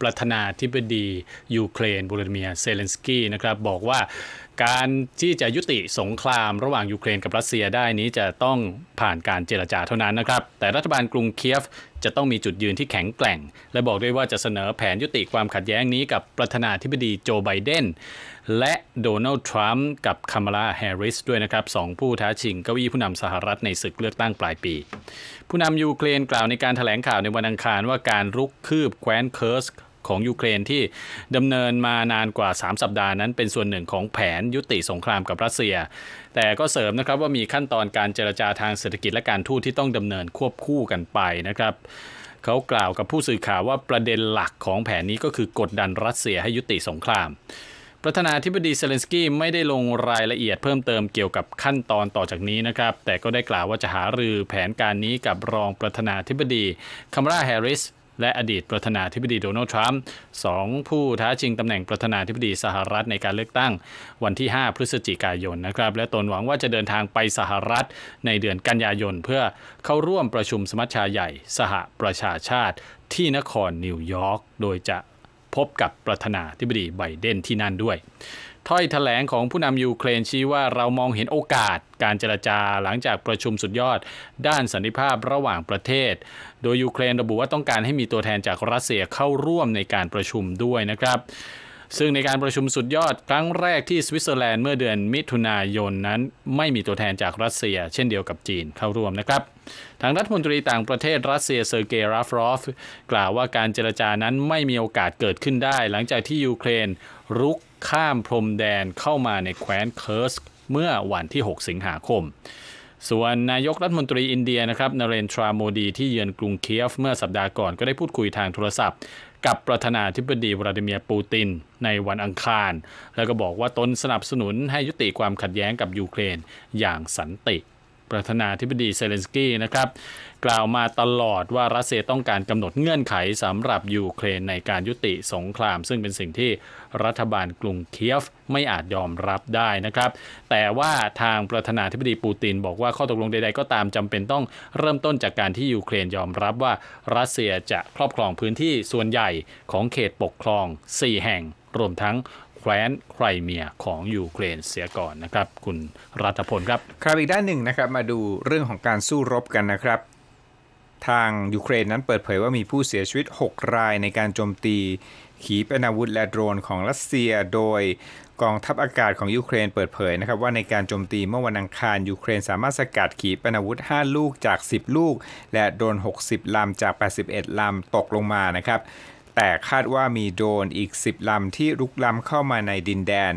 ประธานาธิบดียูเครนบูลเมียเซเลนสกี้นะครับ บอกว่าการที่จะยุติสงครามระหว่างยูเครนกับรัสเซียได้นี้จะต้องผ่านการเจรจาเท่านั้นนะครับ แต่รัฐบาลกรุงเคียฟจะต้องมีจุดยืนที่แข็งแกร่ง และบอกด้วยว่าจะเสนอแผนยุติความขัดแย้งนี้กับประธานาธิบดีโจไบเดนและโดนัลด์ทรัมป์กับคามาลาแฮร์ริสด้วยนะครับสองผู้ท้าชิงเก้าอี้ผู้นำสหรัฐในศึกเลือกตั้งปลายปี ผู้นำยูเครนกล่าวในการถแถลงข่าวในวันอังคารว่าการรุกคืบแคว้นเคิร์สของยูเครนที่ดำเนินมานานกว่า 3 สัปดาห์นั้น เป็นส่วนหนึ่งของแผนยุติสงครามกับรัสเซีย แต่ก็เสริมนะครับว่ามีขั้นตอนการเจรจาทางเศรษฐกิจและการทูตที่ต้องดำเนินควบคู่กันไปนะครับเขากล่าวกับผู้สื่อข่าวว่าประเด็นหลักของแผนนี้ก็คือกดดันรัสเซียให้ยุติสงคราม ประธานาธิบดีเซเลนสกี้ไม่ได้ลงรายละเอียดเพิ่มเติมเกี่ยวกับขั้นตอนต่อจากนี้นะครับแต่ก็ได้กล่าวว่าจะหารือแผนการนี้กับรองประธานาธิบดีคัมราแฮริสและอดีตประธานาธิบดีโดนัลด์ทรัมป์สองผู้ท้าชิงตำแหน่งประธานาธิบดีสหรัฐในการเลือกตั้งวันที่ 5 พฤศจิกายนนะครับ และตนหวังว่าจะเดินทางไปสหรัฐในเดือนกันยายน เพื่อเข้าร่วมประชุมสมัชชาใหญ่ สหประชาชาติที่นครนิวยอร์กโดยจะพบกับประธานาธิบดีไบเดนที่นั่นด้วยถ้อยถแถลงของผู้นำยูเครนชี้ว่าเรามองเห็นโอกาสการเจรจาหลังจากประชุมสุดยอดด้านสันติภาพระหว่างประเทศ โดยยูเครนระบุว่าต้องการให้มีตัวแทนจากรัสเซียเข้าร่วมในการประชุมด้วยนะครับซึ่งในการประชุมสุดยอดครั้งแรกที่สวิตเซอร์แลนด์เมื่อเดือนมิถุนายนนั้นไม่มีตัวแทนจากรัสเซีย เช่นเดียวกับจีนเข้าร่วมนะครับทางรัฐมนตรีต่างประเทศรัสเซียเซอร์เกย์ราฟรอฟกล่าวว่าการเจรจานั้นไม่มีโอกาสเกิดขึ้นได้ หลังจากที่ยูเครนรุกข้ามพรมแดนเข้ามาในแคว้นเคิร์สเมื่อวันที่ 6 สิงหาคมส่วนนายกรัฐมนตรีอินเดียนะครับนเรนทราโมดีที่เยือนกรุงเคียฟเมื่อสัปดาห์ก่อนก็ได้พูดคุยทางโทรศัพท์ กับประธานาธิบดีวลาดิเมียร์ปูตินในวันอังคาร แล้วก็บอกว่าตนสนับสนุนให้ยุติความขัดแย้งกับยูเครนอย่างสันติประธานาธิบดีเซเลนสกี้นะครับ กล่าวมาตลอดว่ารัสเซียต้องการกำหนดเงื่อนไขสำหรับยูเครนในการยุติสงคราม ซึ่งเป็นสิ่งที่รัฐบาลกรุงเคียฟไม่อาจยอมรับได้นะครับ แต่ว่าทางประธานาธิบดีปูตินบอกว่าข้อตกลงใดๆ ก็ตามจำเป็นต้องเริ่มต้นจากการที่ยูเครนยอมรับว่ารัสเซียจะครอบครองพื้นที่ส่วนใหญ่ของเขตปกครอง 4 แห่งรวมทั้งแคว้นไครเมียของยูเครนเสียก่อนนะครับคุณรัฐพลครับ ครับอีกด้านหนึ่งนะครับมาดูเรื่องของการสู้รบกันนะครับ ทางยูเครนนั้นเปิดเผยว่ามีผู้เสียชีวิต6รายในการโจมตีขีปนาวุธและโดรนของรัสเซีย โดยกองทัพอากาศของยูเครนเปิดเผยนะครับว่าในการโจมตีเมื่อวันอังคารยูเครน สามารถสกัดขีปนาวุธ5ลูกจาก 10 ลูก และโดน60ลำจาก 81ลำตกลงมานะครับแต่คาดว่ามีโดรนอีก 10ลำที่ลุกล้ำเข้ามาในดินแดน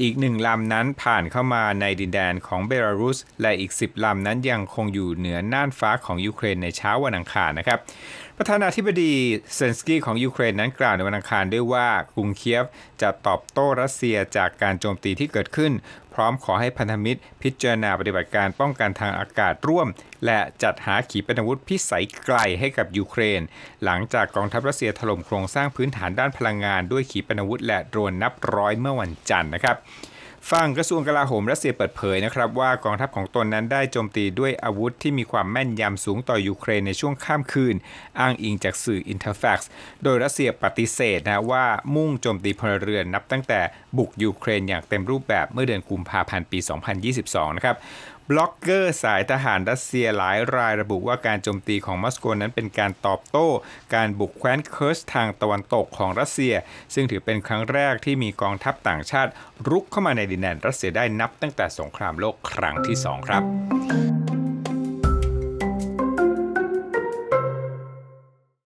อีกหนึ่งลำนั้นผ่านเข้ามาในดินแดนของเบลารุส และอีก 10ลำนั้นยังคงอยู่เหนือน่านฟ้าของยูเครนในเช้าวันอังคารนะครับประธานาธิบดีเซนสกี้ของยูเครนนั้นกล่าวในวันอังคารด้วยว่ากรุงเคียฟจะตอบโต้รัสเซียจากการโจมตีที่เกิดขึ้นพร้อมขอให้พันธมิตร พิจารณาปฏิบัติการป้องกันทางอากาศร่วม และจัดหาขีปนาวุธพิสัยไกลให้กับยูเครน หลังจากกองทัพรัสเซียถล่มโครงสร้างพื้นฐานด้านพลังงานด้วยขีปนาวุธและโดรนนับร้อยเมื่อวันจันทร์นะครับฝั่งกระทรวงกลาโหมรัสเซียเปิดเผยนะครับ ว่ากองทัพของตนนั้นได้โจมตีด้วยอาวุธที่มีความแม่นยำสูงต่อยูเครนในช่วงข้ามคืนอ้างอิงจากสื่ออินเทอร์แฟกซ์โดยรัสเซียปฏิเสธนะว่ามุ่งโจมตีพลเรือนนับตั้งแต่บุกยูเครนอย่างเต็มรูปแบบเมื่อเดือนกุมภาพันธ์ปี 2022 นะครับบล็อกเกอร์สายทหารรัสเซียหลายรายระบุว่าการโจมตีของมอสโกนั้นเป็นการตอบโต้ การบุกแคว้นเคิร์ชทางตะวันตกของรัสเซีย ซึ่งถือเป็นครั้งแรกที่มีกองทัพต่างชาติ รุกเข้ามาในดินแดนรัสเซียได้นับตั้งแต่สงครามโลกครั้งที่ 2 ครับ